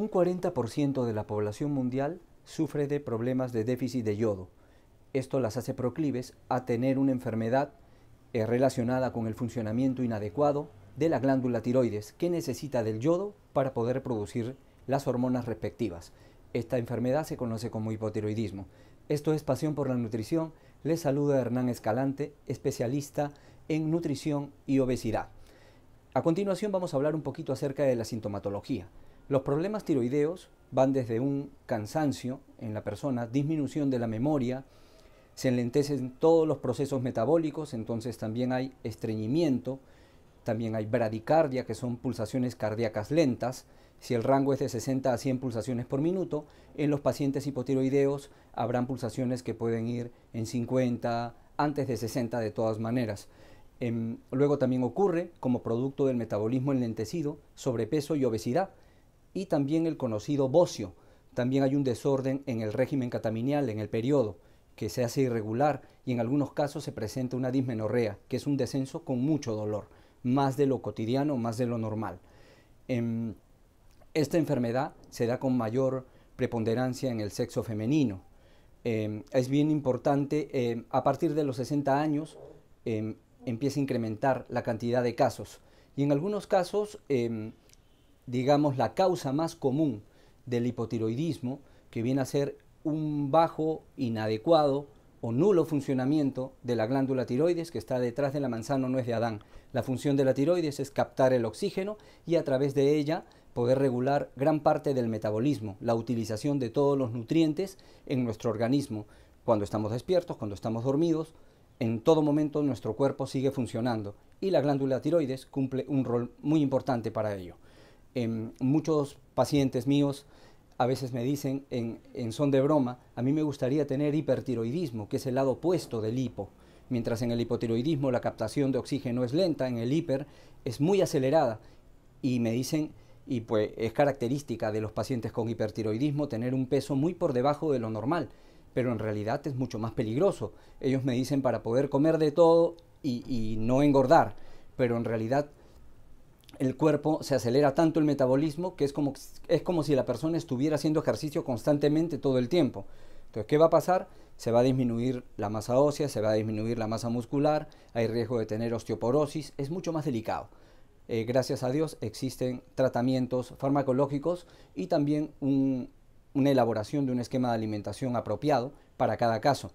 Un 40% de la población mundial sufre de problemas de déficit de yodo. Esto las hace proclives a tener una enfermedad eh, relacionada con el funcionamiento inadecuado de la glándula tiroides, que necesita del yodo para poder producir las hormonas respectivas. Esta enfermedad se conoce como hipotiroidismo. Esto es Pasión por la Nutrición. Les saluda Hernán Escalante, especialista en nutrición y obesidad. A continuación vamos a hablar un poquito acerca de la sintomatología. Los problemas tiroideos van desde un cansancio en la persona, disminución de la memoria, se enlentecen todos los procesos metabólicos, entonces también hay estreñimiento, también hay bradicardia, que son pulsaciones cardíacas lentas. Si el rango es de 60 a 100 pulsaciones por minuto, en los pacientes hipotiroideos habrán pulsaciones que pueden ir en 50, antes de 60 de todas maneras. Em, luego también ocurre, como producto del metabolismo enlentecido, sobrepeso y obesidad, y también el conocido bocio. También hay un desorden en el régimen cataminial, en el periodo, que se hace irregular y en algunos casos se presenta una dismenorrea, que es un descenso con mucho dolor, más de lo cotidiano, más de lo normal. Em, esta enfermedad se da con mayor preponderancia en el sexo femenino. Em, es bien importante, em, a partir de los 60 años empieza a incrementar la cantidad de casos y en algunos casos digamos, la causa más común del hipotiroidismo, que viene a ser un bajo, inadecuado o nulo funcionamiento de la glándula tiroides que está detrás de la manzana no es de Adán. La función de la tiroides es captar el oxígeno y a través de ella poder regular gran parte del metabolismo, la utilización de todos los nutrientes en nuestro organismo. Cuando estamos despiertos, cuando estamos dormidos, en todo momento nuestro cuerpo sigue funcionando y la glándula tiroides cumple un rol muy importante para ello. En em, muchos pacientes míos a veces me dicen en, son de broma, a mí me gustaría tener hipertiroidismo, que es el lado opuesto del hipo. Mientras en el hipotiroidismo la captación de oxígeno es lenta, en el hiper es muy acelerada. Y me dicen, y pues es característica de los pacientes con hipertiroidismo tener un peso muy por debajo de lo normal, pero en realidad es mucho más peligroso. Ellos me dicen para poder comer de todo y, y no engordar, pero en realidad el cuerpo se acelera tanto el metabolismo que es como, es como si la persona estuviera haciendo ejercicio constantemente todo el tiempo. Entonces, ¿qué va a pasar? Se va a disminuir la masa ósea, se va a disminuir la masa muscular, hay riesgo de tener osteoporosis, es mucho más delicado. Eh, gracias a Dios existen tratamientos farmacológicos y también una elaboración de un esquema de alimentación apropiado para cada caso.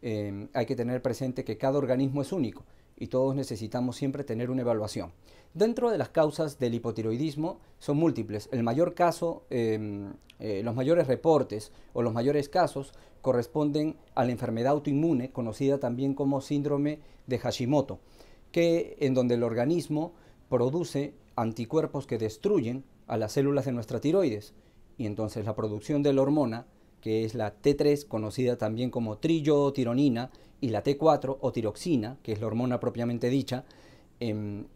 Eh, hay que tener presente que cada organismo es único y todos necesitamos siempre tener una evaluación. Dentro de las causas del hipotiroidismo son múltiples. El mayor caso, em, eh, los mayores reportes o los mayores casos corresponden a la enfermedad autoinmune, conocida también como síndrome de Hashimoto, que en donde el organismo produce anticuerpos que destruyen a las células de nuestra tiroides y entonces la producción de la hormona, que es la T3, conocida también como trillotironina, y la T4 o tiroxina, que es la hormona propiamente dicha, em,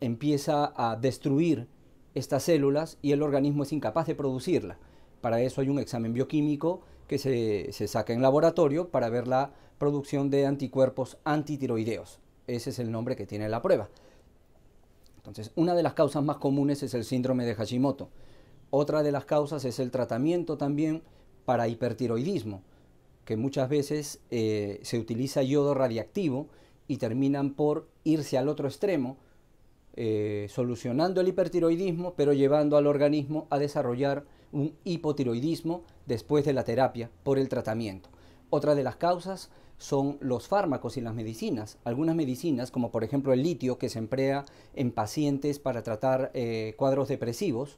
empieza a destruir estas células y el organismo es incapaz de producirla. Para eso hay un examen bioquímico que se, se saca en laboratorio para ver la producción de anticuerpos antitiroideos. Ese es el nombre que tiene la prueba. Entonces, una de las causas más comunes es el síndrome de Hashimoto. Otra de las causas es el tratamiento también para hipertiroidismo que muchas veces eh, se utiliza yodo radiactivo y terminan por irse al otro extremo, eh, solucionando el hipertiroidismo, pero llevando al organismo a desarrollar un hipotiroidismo después de la terapia por el tratamiento. Otra de las causas son los fármacos y las medicinas. Algunas medicinas, como por ejemplo el litio, que se emplea en pacientes para tratar eh, cuadros depresivos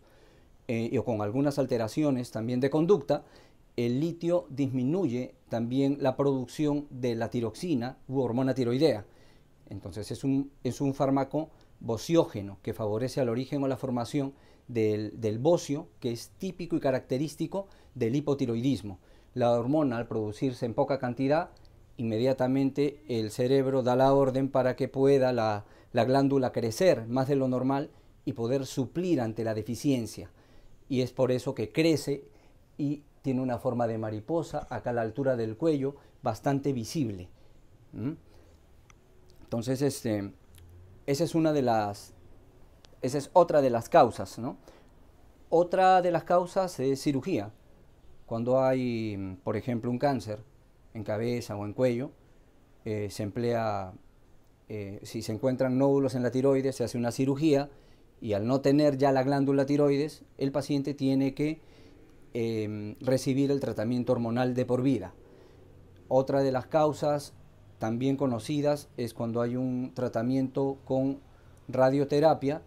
o con algunas alteraciones también de conducta, el litio disminuye también la producción de la tiroxina u hormona tiroidea. Entonces es un, es un fármaco bociógeno que favorece al origen o la formación del, del bocio, que es típico y característico del hipotiroidismo. La hormona al producirse en poca cantidad, inmediatamente el cerebro da la orden para que pueda la, la glándula crecer más de lo normal y poder suplir ante la deficiencia. Y es por eso que crece y tiene una forma de mariposa, acá a la altura del cuello, bastante visible. Entonces, este, esa es una de las, esa es otra de las causas, ¿no? Otra de las causas es cirugía. Cuando hay, por ejemplo, un cáncer en cabeza o en cuello, eh, se emplea, eh, si se encuentran nódulos en la tiroides, se hace una cirugía y al no tener ya la glándula tiroides, el paciente tiene que Em, recibir el tratamiento hormonal de por vida. Otra de las causas también conocidas es cuando hay un tratamiento con radioterapia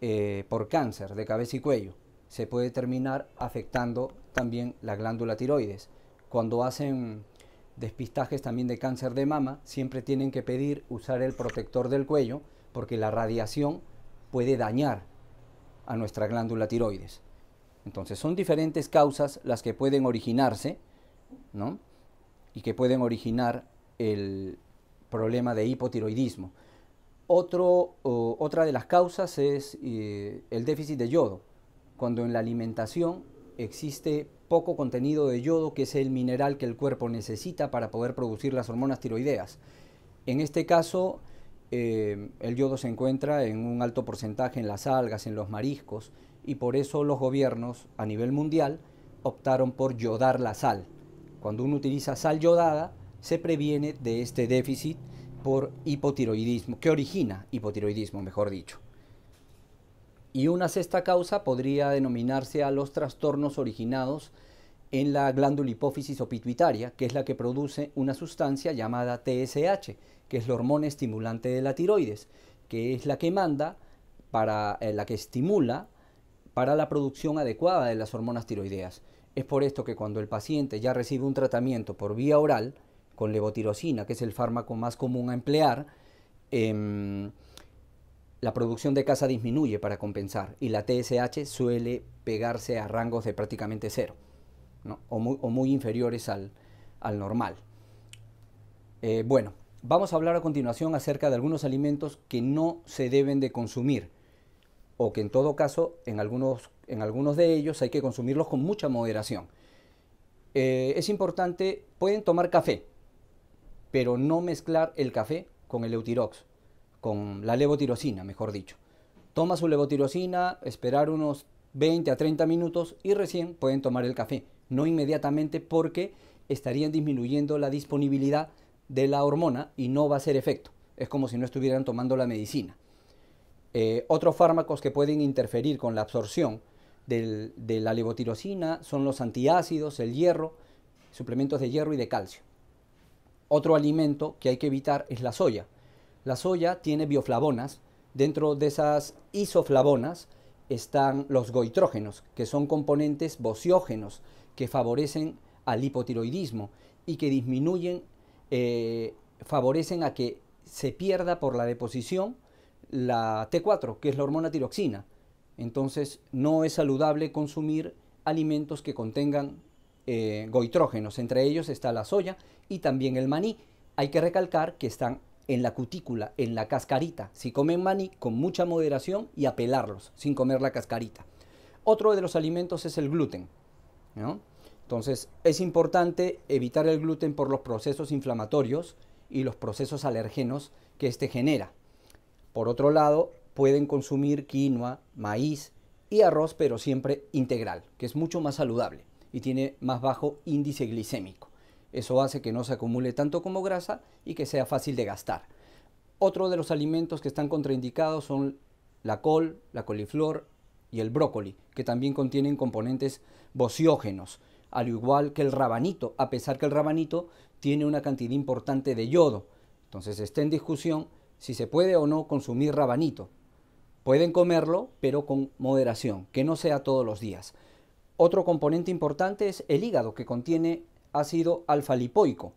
eh, por cáncer de cabeza y cuello. Se puede terminar afectando también la glándula tiroides. Cuando hacen despistajes también de cáncer de mama, siempre tienen que pedir usar el protector del cuello porque la radiación puede dañar a nuestra glándula tiroides. Entonces son diferentes causas las que pueden originarse, ¿no? Y que pueden originar el problema de hipotiroidismo. otra de las causas es eh, el déficit de yodo, cuando en la alimentación existe poco contenido de yodo, que es el mineral que el cuerpo necesita para poder producir las hormonas tiroideas. En este caso, eh, el yodo se encuentra en un alto porcentaje en las algas, en los mariscos, y por eso los gobiernos a nivel mundial optaron por yodar la sal. Cuando uno utiliza sal yodada, se previene de este déficit por hipotiroidismo, que origina hipotiroidismo, mejor dicho. Y una sexta causa podría denominarse a los trastornos originados en la glándula hipófisis o pituitaria, que es la que produce una sustancia llamada TSH, que es la hormona estimulante de la tiroides, que es la que manda para eh, la que estimula para la producción adecuada de las hormonas tiroideas. Es por esto que cuando el paciente ya recibe un tratamiento por vía oral, con levotirosina, que es el fármaco más común a emplear, em, la producción de casa disminuye para compensar y la TSH suele pegarse a rangos de prácticamente cero o, muy, inferiores al, normal. Eh, bueno, vamos a hablar a continuación acerca de algunos alimentos que no se deben de consumir o que en todo caso en algunos, en algunos de ellos hay que consumirlos con mucha moderación. Eh, es importante, pueden tomar café, pero no mezclar el café con el eutirox, con la levotirosina, mejor dicho. Toma su levotirosina, esperar unos 20 a 30 minutos y recién pueden tomar el café, no inmediatamente porque estarían disminuyendo la disponibilidad de la hormona y no va a ser efecto. Es como si no estuvieran tomando la medicina. Eh, otros fármacos que pueden interferir con la absorción de la levotirosina son los antiácidos, el hierro, suplementos de hierro y de calcio. Otro alimento que hay que evitar es la soya. La soya tiene bioflavonas. Dentro de esas isoflavonas están los goitrógenos, que son componentes bociógenos que favorecen al hipotiroidismo y que disminuyen, eh, favorecen a que se pierda por la deposición la T4, que es la hormona tiroxina. Entonces no es saludable consumir alimentos que contengan eh, goitrógenos. Entre ellos está la soya y también el maní. Hay que recalcar que están en la cutícula, en la cascarita. Si comen maní, con mucha moderación y apelarlos, sin comer la cascarita. Otro de los alimentos es el gluten. Entonces es importante evitar el gluten por los procesos inflamatorios y los procesos alérgenos que este genera. Por otro lado, pueden consumir quinoa, maíz y arroz, pero siempre integral, que es mucho más saludable y tiene más bajo índice glicémico. Eso hace que no se acumule tanto como grasa y que sea fácil de gastar. Otro de los alimentos que están contraindicados son la col, la coliflor y el brócoli, que también contienen componentes bociógenos, al igual que el rabanito, a pesar que el rabanito tiene una cantidad importante de yodo. Entonces está en discusión si se puede o no consumir rabanito. Pueden comerlo, pero con moderación, que no sea todos los días. Otro componente importante es el hígado, que contiene ácido alfa-lipoico,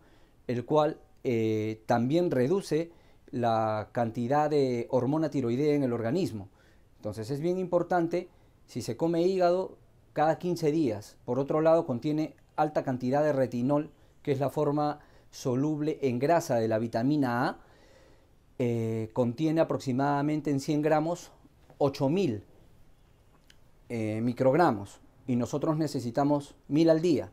el cual eh, también reduce la cantidad de hormona tiroidea en el organismo. Entonces es bien importante, si se come hígado, cada 15 días. Por otro lado, contiene alta cantidad de retinol, que es la forma soluble en grasa de la vitamina A, eh, contiene aproximadamente en 100 gramos 8000 eh, microgramos y nosotros necesitamos 1000 al día.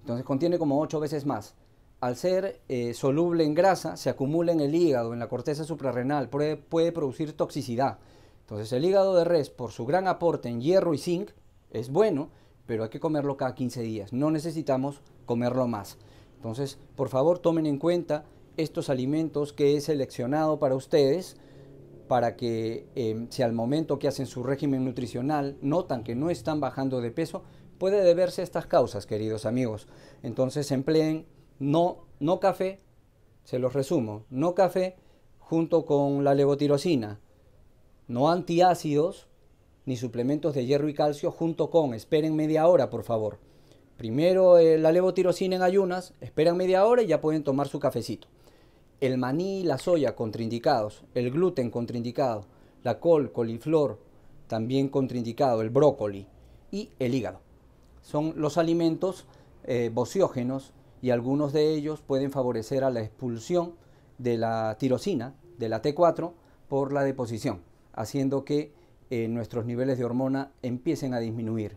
Entonces contiene como 8 veces más. Al ser eh, soluble en grasa, se acumula en el hígado, en la corteza suprarrenal, puede, puede producir toxicidad. Entonces el hígado de res, por su gran aporte en hierro y zinc, es bueno, pero hay que comerlo cada 15 días. No necesitamos comerlo más. Entonces, por favor, tomen en cuenta estos alimentos que he seleccionado para ustedes para que eh, si al momento que hacen su régimen nutricional notan que no están bajando de peso, puede deberse a estas causas, queridos amigos. Entonces empleen no, no café, se los resumo, no café junto con la levotirosina, no antiácidos ni suplementos de hierro y calcio junto con, esperen media hora por favor. Primero eh, la levotirosina en ayunas, esperan media hora y ya pueden tomar su cafecito el maní y la soya contraindicados, el gluten contraindicado, la col, coliflor también contraindicado, el brócoli y el hígado. Son los alimentos eh, bociógenos y algunos de ellos pueden favorecer a la expulsión de la tirosina, de la T4, por la deposición, haciendo que eh, nuestros niveles de hormona empiecen a disminuir.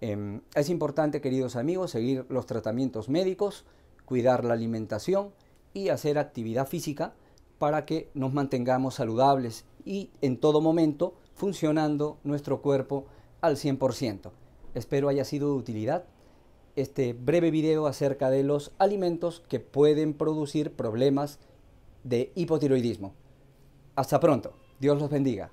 Em, es importante, queridos amigos, seguir los tratamientos médicos, cuidar la alimentación, y hacer actividad física para que nos mantengamos saludables y en todo momento funcionando nuestro cuerpo al 100%. Espero haya sido de utilidad este breve video acerca de los alimentos que pueden producir problemas de hipotiroidismo. Hasta pronto. Dios los bendiga.